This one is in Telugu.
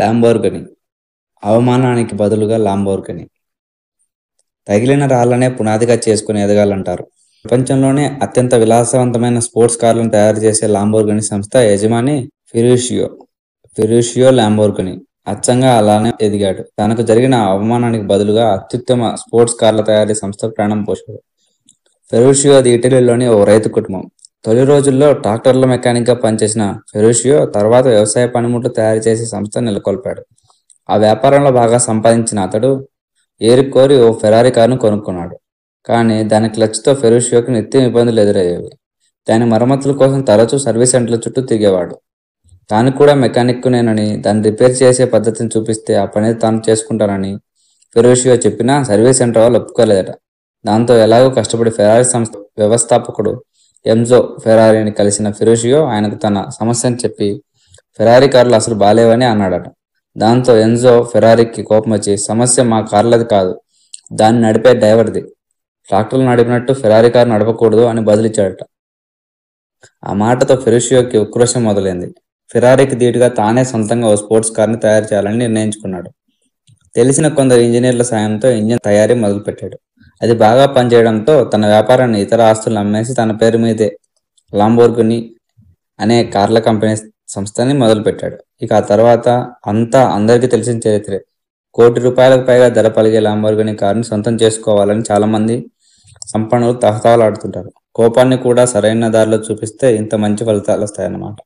లాంబోర్గని అవమానానికి బదులుగా లాంబోర్గని తగిలిన రాళ్ళనే పునాదిగా చేసుకుని ఎదగాలంటారు ప్రపంచంలోనే అత్యంత విలాసవంతమైన స్పోర్ట్స్ కార్లను తయారు చేసే లాంబోర్గని సంస్థ యజమాని ఫిరూషియో ఫిరూషియో లాంబోర్గని అచ్చంగా అలానే ఎదిగాడు తనకు జరిగిన అవమానానికి బదులుగా అత్యుత్తమ స్పోర్ట్స్ కార్ల తయారీ సంస్థ ప్రాణం పోశాడు ఫెరూషియో అది ఇటలీలోని ఓ రైతు కుటుంబం తొలి రోజుల్లో ట్రాక్టర్ల మెకానిక్గా పనిచేసిన ఫెరూషియో తర్వాత వ్యవసాయ పనిముట్లు తయారు చేసే సంస్థ నెలకొల్పాడు ఆ వ్యాపారంలో బాగా సంపాదించిన అతడు ఏరుకోరి ఓ ఫెరారీ కారును కొనుక్కున్నాడు కానీ దాని క్లచ్తో ఫెరూషియోకి నిత్యం ఇబ్బందులు ఎదురయ్యేవి దాని మరమ్మతుల కోసం తరచూ సర్వీస్ సెంటర్ల చుట్టూ తిరిగేవాడు తాను కూడా మెకానిక్ నేనని దాన్ని రిపేర్ చేసే పద్ధతిని చూపిస్తే ఆ పని తాను చేసుకుంటానని ఫెరోషియో చెప్పినా సర్వీస్ సెంటర్ వాళ్ళు ఒప్పుకోలేదట దాంతో ఎలాగో కష్టపడి ఫెరారీ సంస్థ వ్యవస్థాపకుడు ఎంజో ఫెరారీని కలిసిన ఫిరోషియో ఆయనకు తన సమస్యను చెప్పి ఫెరారీ కార్లు అసలు బాలేవని అన్నాడట దాంతో ఎంజో ఫెరారీకి కోపం వచ్చి సమస్య మా కార్లది కాదు దాన్ని నడిపే డ్రైవర్ది ట్రాక్టర్లు నడిపినట్టు ఫెరారీ కార్ నడపకూడదు అని బదిలిచ్చాడట ఆ మాటతో ఫెరుషియోకి ఉక్రోషం మొదలైంది ఫెరారీకి ధీటుగా తానే సొంతంగా ఓ స్పోర్ట్స్ కార్ని తయారు చేయాలని నిర్ణయించుకున్నాడు తెలిసిన కొందరు ఇంజనీర్ల సాయంతో ఇంజిన్ తయారీ మొదలుపెట్టాడు అది బాగా పనిచేయడంతో తన వ్యాపారాన్ని ఇతర ఆస్తులను అమ్మేసి తన పేరు మీదే లాంబోర్గుని అనే కార్ల కంపెనీ సంస్థని మొదలుపెట్టాడు ఇక ఆ తర్వాత అంతా అందరికీ తెలిసిన చరిత్రే కోటి రూపాయలకు పైగా ధర పలిగే లాంబోర్గుని కారుని సొంతం చేసుకోవాలని చాలామంది సంపన్నులు తహతహలాడుతుంటారు కోపాన్ని కూడా సరైన దారిలో చూపిస్తే ఇంత మంచి ఫలితాలు వస్తాయన్నమాట